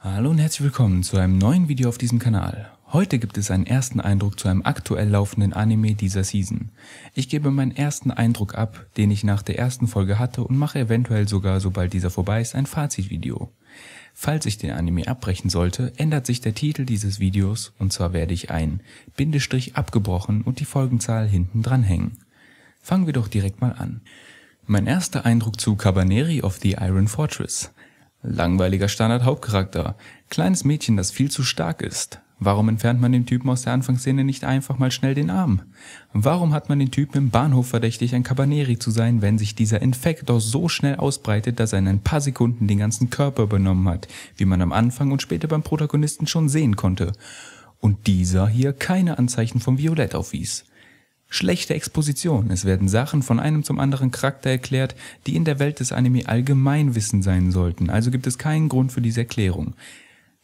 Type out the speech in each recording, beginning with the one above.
Hallo und herzlich willkommen zu einem neuen Video auf diesem Kanal. Heute gibt es einen ersten Eindruck zu einem aktuell laufenden Anime dieser Season. Ich gebe meinen ersten Eindruck ab, den ich nach der ersten Folge hatte und mache eventuell sogar, sobald dieser vorbei ist, ein Fazitvideo. Falls ich den Anime abbrechen sollte, ändert sich der Titel dieses Videos und zwar werde ich ein Bindestrich abgebrochen und die Folgenzahl hinten dran hängen. Fangen wir doch direkt mal an. Mein erster Eindruck zu Cabaneri of the Iron Fortress. Langweiliger Standard-Hauptcharakter. Kleines Mädchen, das viel zu stark ist. Warum entfernt man den Typen aus der Anfangsszene nicht einfach mal schnell den Arm? Warum hat man den Typen im Bahnhof verdächtig, ein Cabaneri zu sein, wenn sich dieser Infektor so schnell ausbreitet, dass er in ein paar Sekunden den ganzen Körper übernommen hat, wie man am Anfang und später beim Protagonisten schon sehen konnte? Und dieser hier keine Anzeichen von Violett aufwies. Schlechte Exposition. Es werden Sachen von einem zum anderen Charakter erklärt, die in der Welt des Anime Allgemeinwissen sein sollten, also gibt es keinen Grund für diese Erklärung.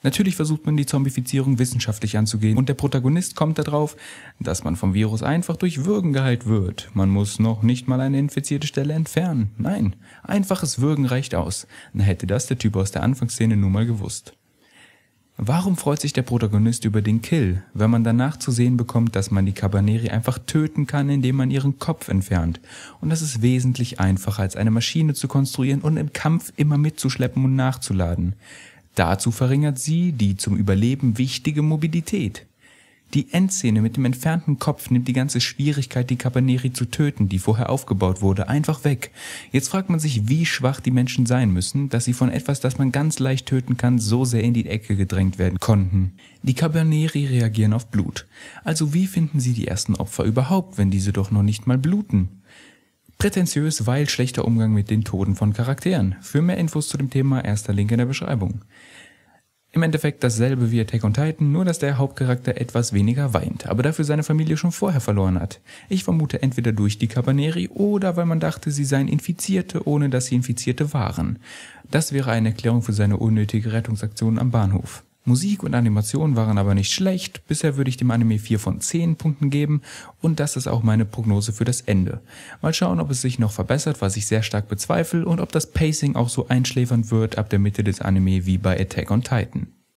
Natürlich versucht man die Zombifizierung wissenschaftlich anzugehen und der Protagonist kommt darauf, dass man vom Virus einfach durch Würgen geheilt wird. Man muss noch nicht mal eine infizierte Stelle entfernen. Nein, einfaches Würgen reicht aus. Na hätte das der Typ aus der Anfangsszene nun mal gewusst. Warum freut sich der Protagonist über den Kill, wenn man danach zu sehen bekommt, dass man die Cabaneri einfach töten kann, indem man ihren Kopf entfernt? Und das ist wesentlich einfacher, als eine Maschine zu konstruieren und im Kampf immer mitzuschleppen und nachzuladen. Dazu verringert sie die zum Überleben wichtige Mobilität. Die Endszene mit dem entfernten Kopf nimmt die ganze Schwierigkeit, die Capaneri zu töten, die vorher aufgebaut wurde, einfach weg. Jetzt fragt man sich, wie schwach die Menschen sein müssen, dass sie von etwas, das man ganz leicht töten kann, so sehr in die Ecke gedrängt werden konnten. Die Cabaneri reagieren auf Blut. Also wie finden sie die ersten Opfer überhaupt, wenn diese doch noch nicht mal bluten? Prätentiös, weil schlechter Umgang mit den Toten von Charakteren. Für mehr Infos zu dem Thema erster Link in der Beschreibung. Im Endeffekt dasselbe wie Attack on Titan, nur dass der Hauptcharakter etwas weniger weint, aber dafür seine Familie schon vorher verloren hat. Ich vermute entweder durch die Cabaneri oder weil man dachte, sie seien Infizierte, ohne dass sie Infizierte waren. Das wäre eine Erklärung für seine unnötige Rettungsaktion am Bahnhof. Musik und Animation waren aber nicht schlecht, bisher würde ich dem Anime 4 von 10 Punkten geben und das ist auch meine Prognose für das Ende. Mal schauen, ob es sich noch verbessert, was ich sehr stark bezweifle und ob das Pacing auch so einschläfern wird ab der Mitte des Anime wie bei Attack on Titan.